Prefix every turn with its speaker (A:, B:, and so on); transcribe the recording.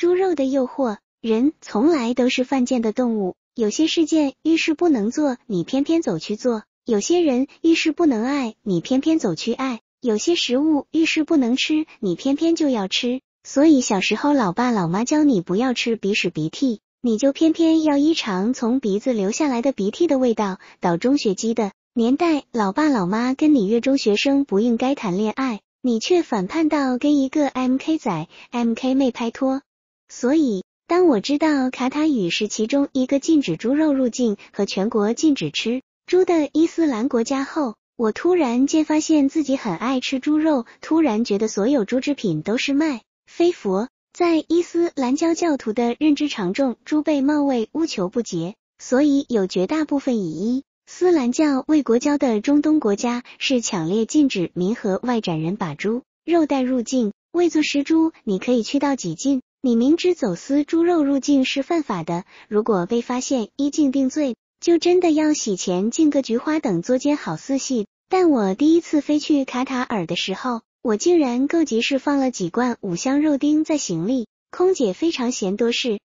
A: 猪肉的诱惑，人从来都是犯贱的动物。有些事件遇事不能做，你偏偏走去做；有些人遇事不能爱，你偏偏走去爱；有些食物遇事不能吃，你偏偏就要吃。所以小时候，老爸老妈教你不要吃鼻屎鼻涕，你就偏偏要一尝从鼻子流下来的鼻涕的味道。到中学期的年代，老爸老妈跟你约中学生不应该谈恋爱，你却反叛到跟一个 MK 仔、MK 妹拍拖。所以，当我知道卡塔尔是其中一个禁止猪肉入境和全国禁止吃猪的伊斯兰国家后，我突然间发现自己很爱吃猪肉，突然觉得所有猪制品都是卖非佛。在伊斯兰教教徒的认知常中，猪被冒味无求不洁，所以有绝大部分以伊斯兰教为国教的中东国家是强烈禁止民和外展人把猪肉带入境，未做食猪。你可以去到几近。你明知走私猪肉入境是犯法的，如果被发现依禁定罪，就真的要洗钱进个菊花等作奸好色系。但我第一次飞去卡塔尔的时候，我竟然够急事放了几罐五香肉丁在行李，空姐非常嫌多事。